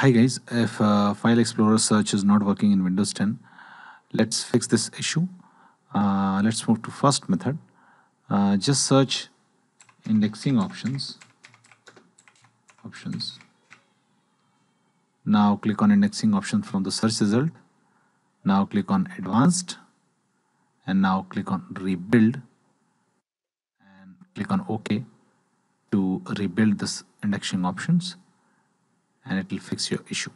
Hi guys, if uh, File Explorer search is not working in Windows 10, let's fix this issue. Uh, let's move to first method. Uh, just search indexing options. Options. Now click on indexing option from the search result. Now click on advanced. And now click on rebuild. And click on OK to rebuild this indexing options and it will fix your issue.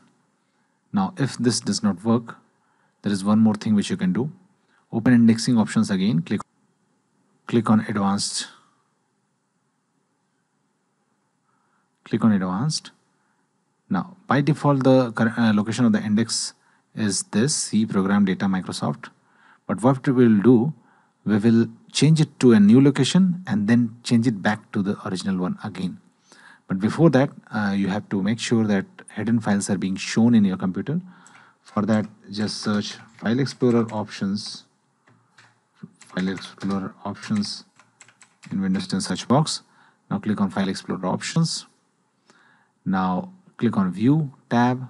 Now, if this does not work, there is one more thing which you can do. Open indexing options again, click, click on advanced, click on advanced. Now, by default, the uh, location of the index is this C program data Microsoft. But what we will do, we will change it to a new location and then change it back to the original one again. But before that, uh, you have to make sure that hidden files are being shown in your computer. For that, just search File Explorer options, File Explorer options in Windows 10 search box. Now click on File Explorer options. Now click on View tab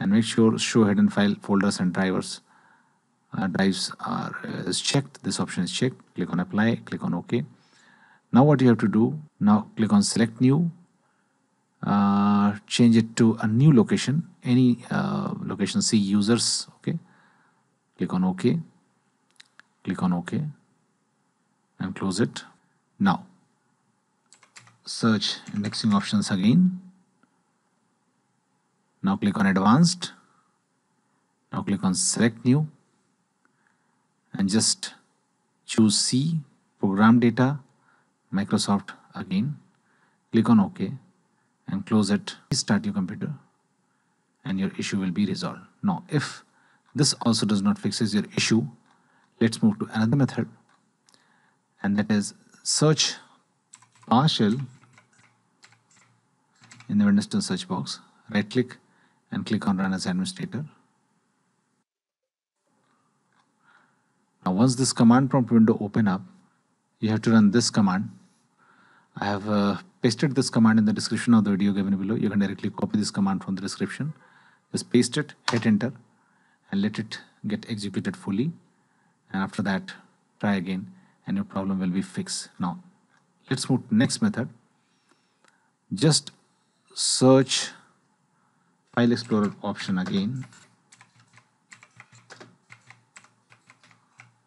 and make sure Show hidden file folders and drivers. Uh, drives are uh, is checked. This option is checked. Click on Apply. Click on OK now what you have to do now click on select new uh, change it to a new location any uh, location see users okay click on ok click on ok and close it now search indexing options again now click on advanced now click on select new and just choose C program data Microsoft again click on OK and close it restart your computer and your issue will be resolved now if this also does not fixes your issue let's move to another method and that is search partial in the Windows search box right click and click on run as administrator now once this command prompt window open up you have to run this command I have uh, pasted this command in the description of the video given below. You can directly copy this command from the description. Just paste it, hit enter and let it get executed fully. And after that, try again and your problem will be fixed. Now, let's move to next method. Just search file explorer option again.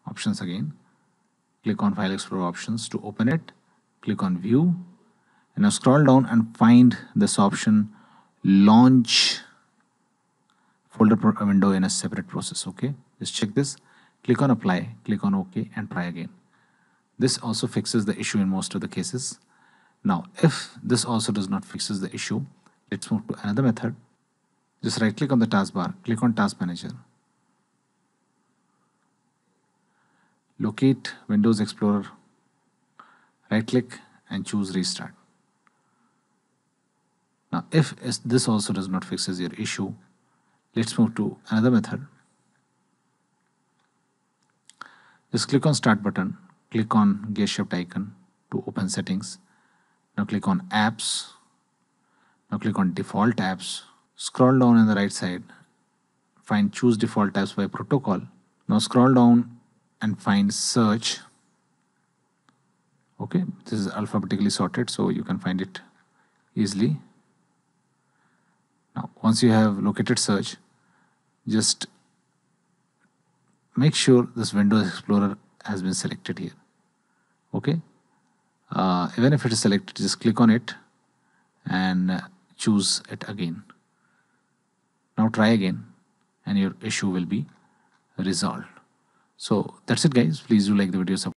Options again. Click on file explorer options to open it click on view and now scroll down and find this option launch folder window in a separate process okay just check this click on apply click on ok and try again this also fixes the issue in most of the cases now if this also does not fixes the issue let's move to another method just right click on the taskbar click on task manager locate windows explorer right click and choose restart now if this also does not fixes your issue let's move to another method just click on start button click on gear shift icon to open settings now click on apps now click on default apps scroll down on the right side find choose default apps by protocol now scroll down and find search okay this is alphabetically sorted so you can find it easily now once you have located search just make sure this Windows Explorer has been selected here okay uh, even if it is selected just click on it and uh, choose it again now try again and your issue will be resolved so that's it guys please do like the video